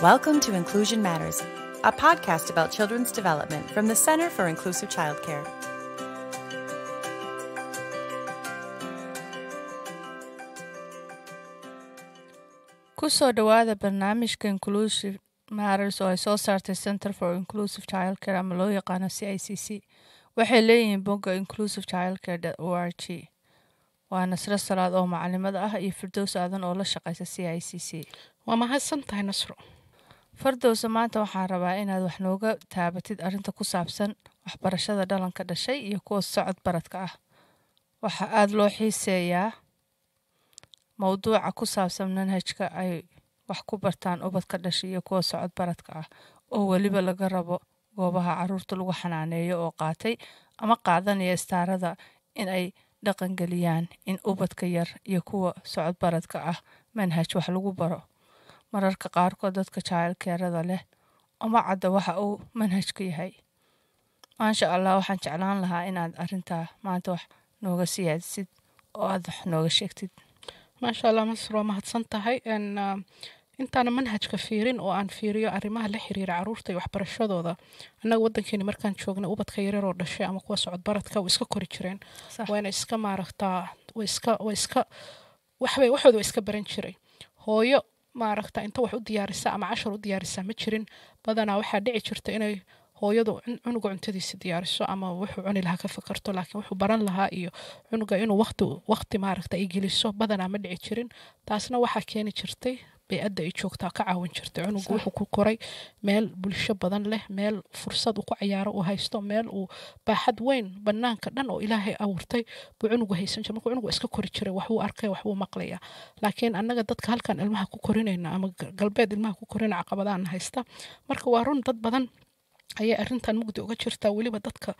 Welcome to Inclusion Matters, a podcast about children's development from the Center for Inclusive Childcare. Kusoo dhawaada barnaamijka Inclusive Matters oo ay soo saartay Center for Inclusive Childcare ama loo yaqaano CICC. Waxay leeyihiin bogga Inclusive Childcare org. waa nasro salaad oo macalimad ah iyo firdows aadan oo la shaqeysa c i c c waa mahadsan tahay nasro fardowsa maanta waxaan rabaa inaad wax nooga taabatid arrinta ku saabsan waxbarashada dhalanka dhashay iyo kuwa socod baradka ah waxa aada loo xiiseeyaa mowduuca ku saabsan manhajka ay wax ku bartaan ubadka dhashay iyo kuwa socod baradka ah oo weliba laga rabo goobaha caruurta lagu xanaaneeyo oo qaatay ama qaadanaya istaarada in ay dhaqangeliyaan in ubadka yar iyo kuwa socod baradka ah manhaj wax lagu baro mararka qaarkood dadka jacaylkeerada leh uma cadda waxa uu manhajka yahay maasha allah waxaan jeclaan lahaa inaad arintaa maanta wax nooga siyaadisid oo aad wax nooga sheegtid maasha allah masr waa mahadsan tahay ah, intaana manhajka fiirin oo aan fiiriyo arrimaha la xiriira caruurta iyo waxbarashadooda annaga wadankeeni markaan joognay ubadka yararoo dhashay ama kuwa socodbaradka way iska kori jireen waana iska maaragtaa way iska way iska waxbay waxooda way iska baran jiray hooyo maaragta inta wax u diyaarisa ama cashar u diyaarisa ma jirin badanaa waxaa dhici jirta inay hooyadu cunuga cuntadiisa diyaariso ama wuxuu cuni lahaa ka fakarto laakiin wuxuu baran lahaa iyo cunuga inuu waqti waqti maaragta ay geliso badanaa ma dhici jirin taasna waxaa keeni jirtay bayadda ay joogtaa ka caawin jirtay cunugu wuxuu ku koray meel bulsho badan leh meel fursad uu ku cayaaro uu haysto meel uu baaxad weyn banaanka dhan oo ilaahay abuurtay buu cunugu haysan jira markuu cunugu iska kori jiray waxbuu arkay waxbuu maqlaya laakiin annaga dadka halkan ilmaha ku korinayna ama galbeed ilmaha ku korina caqabadahan haysta marka waa run dad badan ayaa arrintan mugdi uga jirtaa weliba dadka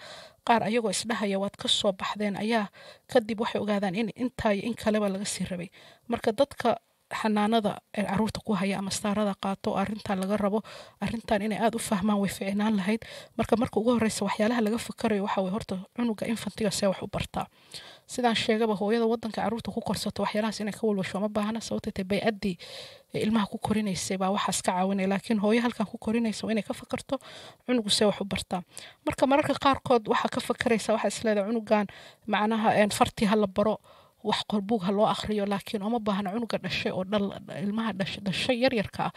qaar ayagoo isdhahaya waad ka baxdeen ayaa kadib waxay ogaadaan in intaa iyo in kaleba laga sii rabay marka dadka xanaanada caruurta ku haya ama staarada qaato arintan laga rabo arintan inay aad u fahmaan way fiicnaan lahayd marka marka ugu horeysa waxyaalaha laga fikarayo waxa horta cunuga infantiga see wax u bartaa sidaan sheegaba hooyada wadanka caruurta ku korsato waxyaalahaas inay ka walwasho ma baahna sababta bay-addii ilmaha ku korinaysay baa waxaas ka caawinaya laakiin hooyo halkan ku korinaysa waa inay ka fakarto cunugu see wax u bartaa marka mararka qaarkood waxaa ka fakaraysa waxaa isleedahay cunugan macnaha fartii ha la baro wax qorbuug ha loo akriyo laakiin oma baahna cunuga dhashay oo ilmaha dhashay yaryarka ah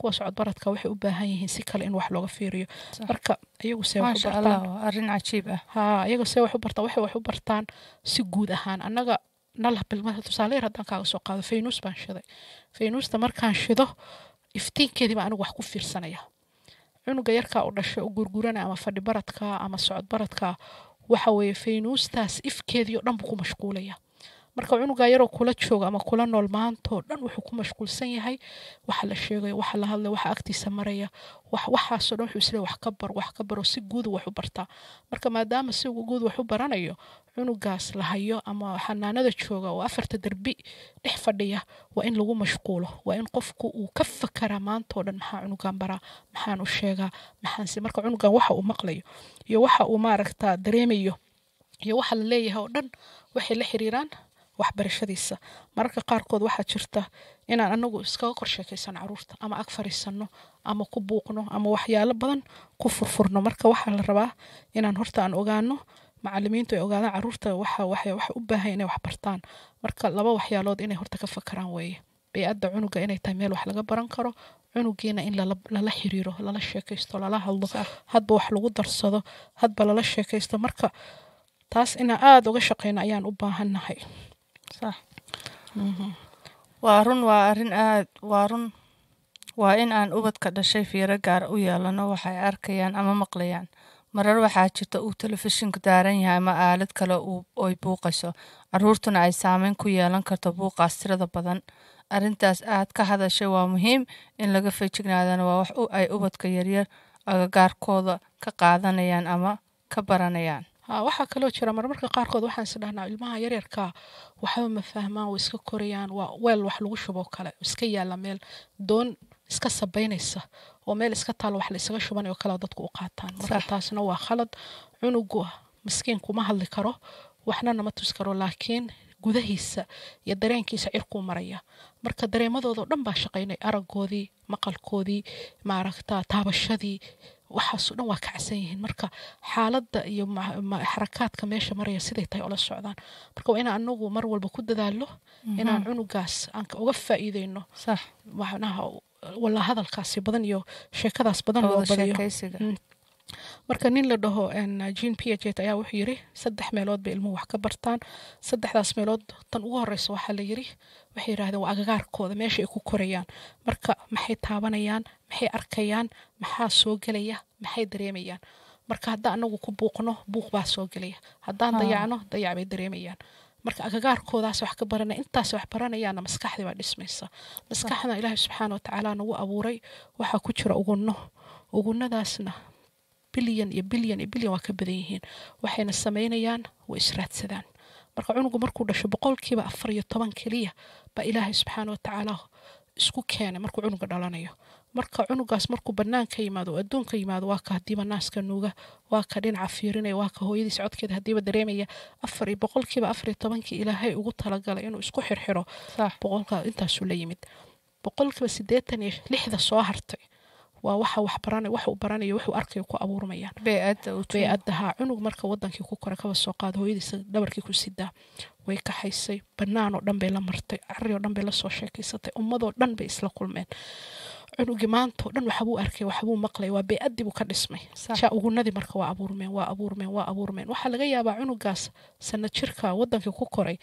kuwa socodbaradka waxay u baahan yihiin si kale in wax looga fiiriyo marka iyaguse arin cajiib ah ha iyaguse wax u bartaan waxay wax u bartaan si guud ahaan annaga nala bilmada tusaale yar haddaan kaaga soo qaado faynuus baan shiday faynuusta markaan shido iftiinkeedii baa anigu wax ku fiirsanaya cunuga yarkaa u dhashay u gurgurana ama fadhi ama socod waxa weeye faynuustaas ifkeedii dhan buu ku mashquulaya مركا عونو غايرو كولا تشوغ اما كولا نول مانتو نانو حكو مشكول سنيهاي وحالا شيغي وحالا هالي وحا اكتي سامريا وح وحا سنوح يسلي وح كبر وح كبر وسي قود وحو برتا مركا ما دام سي قود وحو بران ايو عونو غاس لهايو اما حانا نادا تشوغا وافر تدربي نحفا ديا وإن لغو مشكوله وإن قفكو او كفكرا مانتو لن محا عونو غامبرا محا نو شيغا محا نسي مركا عونو غان وحا او مقليو يو وحا او مارك تا دريميو يو وحا لليه هاو دن وحي لحريران waxbarashadiisa mararka qaarkood waxaa jirta inaan anagu iskaga qorsheekeysan caruurta ama ag fariisano ama ku buuqno ama waxyaalo badan ku furfurno marka waxaa la rabaa inaan horta aan ogaano macalimiintu ay ogaadaan caruurta waxa u baahan inay waxbartaan marka laba waxyaalood inay horta ka fakaraan weeye beycadda cunuga inay tahay meel wax laga baran karo cunugiina in lala xiriiro lala sheekaysto lala hadlo hadba wax lagu darsado hadba lala sheekaysto marka taas inaan aada uga shaqeyno ayaan u baahannahay waa run waa arin aad waa run waa in aan ubadka dhashay fiiro gaar u yeelano waxay arkayaan ama maqlayaan marar waxaa jirta uu telefishinku daaran yahay ama aalad kale oy buuqayso caruurtuna ay saameyn ku yeelan karto buuqaas tirada badan arintaas aad ka hadashay waa muhiim in laga feejignaadana waa wax ay ubadka yaryar agagaarkooda ka qaadanayaan ama ka baranayaan Ah, waxaa kaloo jira marmarka qaarkood waxaan isdhahnaa ilmaha yaryarka waxba ma fahmaan way iska korayaan waa weel wax lagu shuboo kale iska yaala meel doon iska sabaynaysa oo meel iska taalo wax la isaga shubanay oo kale dadku u qaataan marka taasna waa khalad cunugu maskiin kuma hadli karo waxna nama tus karo laakiin gudahiisa iyo dareenkiisa cirkuu maraya marka dareemadoodao dhan baa shaqaynay aragoodii maqalkoodii maaragta taabashadii waxaasoo dhan waa kacsan yihiin marka xaaladda iyo xarakaadka meesha maraya siday tahay ula socdaan marka waa inaa anagu mar walba ku dadaalno mhm. inaan cunugaas aan uga faa'iideyno manaha walla hadalkaasi badan iyo sheekadaas badan loo badiyo marka nin la dhaho jin piaget ayaa wuxuu yiri saddex meelood bay ilmuhu wax ka bartaan saddexdaas meelood tan ugu horeysa waxaa la yiri waxay yidhahdeen waa agagaarkooda meesha ay ku korayaan marka maxay taabanayaan maxay arkayaan maxaa soo gelaya maxay dareemayaan marka haddaan anagu ku buuqno buuq baa soo gelaya haddaan ah. dayacno dayac bay dareemayaan marka agagaarkoodaas wax ka baranaya intaas wax baranayaana maskaxdii baa dhismaysa maskaxna ilaahay subxaana wa tacaala nagu abuuray waxaa ku jira ugunno ugunnadaasna bilyan iyo bilyan iyo bilyan waa ka badan yihiin waxayna samaynayaan way israadsadaan marka cunugu markuu dhasho boqolkiiba afar iyo toban keliya baa ilaahay subxaana watacaala isku keenay markuu cunuga dhalanayo marka cunugaas markuu banaanka yimaado oo adduunka yimaado waa hadiiba naaska nuuga waa dhinaca fiirinaya waa ka codkeeda hadiiba dareemaya afar iyo boqolkiiba afar iyo tobankii ilaahay ugu talagalay inuu isku xirxiro boqolkaa intaasuu la yimid boqolkiiba sideetan iyo lixda soo hartay waa waxa wax uu baranayo wuxuu arkaya ku abuurmayaan beycadahaa cunug marka wadankii ku kora kaba soo qaada hooyadiisa dhabarkii ku sidaa way kaxaysay banaanoo dhan bay la martay carioo dhan bay lasoo sheekeysatay ummadoo dhan bay isla kulmeen cunugii maantao dhan waxbuu arkay waxbuu maqlay waa beycadiibuu ka dhismay ugunadii marka waa abuurmeen waa abuurmeen waa abuurmeen waxaa laga yaabaa cunugaas sana jirka wadankii ku koray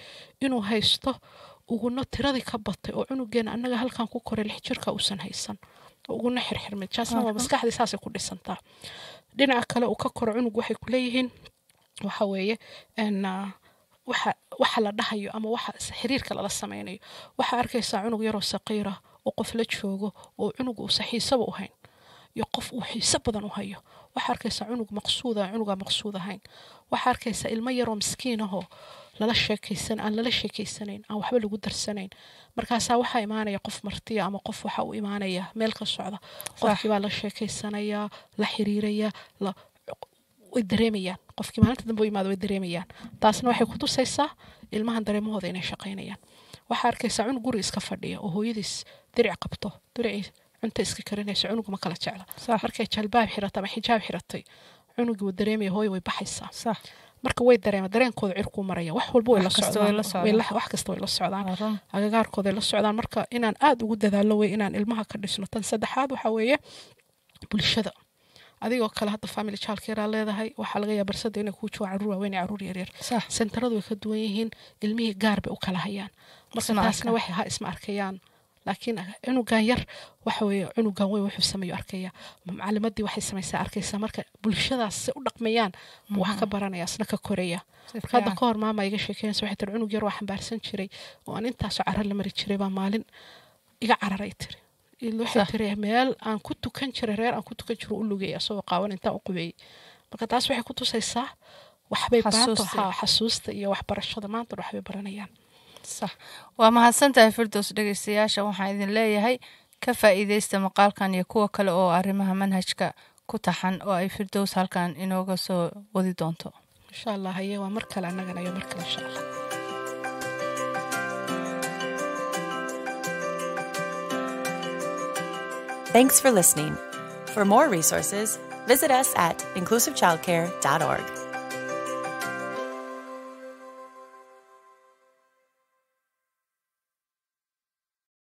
inuu haysto uguno tiradii ka batay oo cunugeena anaga halkan ku koray lix jirka uusan haysan uguna xirxirmajasna waa maskaxdii saasay ku dhisantaa dhinaca kale uu ka koro cunug waxay ku leeyihiin waxa weeye waxa waxa la dhahayo ama waxa xiriirka lala sameynayo waxa arkaysaa cunug yaroo saqiira oo qof la joogo oo cunug uusa xiisaba u hayn iyo qof uu xiise badan u hayo waxaa arkaysaa cunug maqsuud ah cunugaa maqsuud ahayn waxaa arkaysaa ilmo yaroo miskiin ahoo lala sheekaysan aan lala sheekaysanayn aan waxba lagu darsanayn markaasaa waxaa imaanaya qof martiya ama qof waxa u imaanaya meel ka socda qofkii baa la sheekaysanaya la xiriiraya la way dareemayaan qofkii maalinta dambe u imaada way dareemayaan taasna waxay ku tusaysaa ilmahan dareemahooda inay shaqaynayaan waxaa arkaysaa cunug guri iska fadhiya oo hooyadiis diric qabto diricii cunta iska karinayso cunuguma kala jecla markay jalbaab xirata ama xijaab xiratay cunugii wuu dareemaya hooy way baxaysaa marka way dareema dareenkooda cirkuu maraya wax walba way la socdaan wax kasta way la socdaan agagaarkooda la socdaan marka inaan aad ugu dadaalo wey inaan ilmaha ka dhisno tan saddexaad waxaa weeye bulshada adigoo kale hadda family childcareaa leedahay waxaa laga yaaba barsada inay kuu joogaan caruur waaweyn iyo caruur yaryar sentaradu way ka duwan yihiin ilmihii gaar bay u kala hayaan marka taasna waxay ha isma arkayaan laakiin cunugan yar waxaweye cunugan weyn wuxuu sameeyo arkaya macalimadii waxay samaysaa arkaysa marka bulshadaas si u dhaqmayaan mm-hmm. wax ka baranaya isna ka koraya hadda ah. ka hor maama iga sheekeynaysa waxay tiri cunug yar waa xambaarsan jiray oo aan intaasoo carar la mari jiray baa maalin iga cararay tiri waxay tiri meel aan ku tukan jiray reer aan ku tukan jiro u lugay asagoo qaawan intaa u qubeeyey marka taas waxay ku tusaysaa waxbay baato xasuusta iyo waxbarashada maanta waxbay baranayaan sax waa mahadsantahay firdows dhegeystayaasha waxaan idin leeyahay ka faa'iidaysta maqaalkan iyo kuwa kale oo arrimaha manhajka ku taxan oo ay firdows halkan inooga soo wadi doonto insha allah haye waa mar kale annagana iyo mar kale insha allah Thanks for listening. For more resources, visit us at inclusivechildcare.org.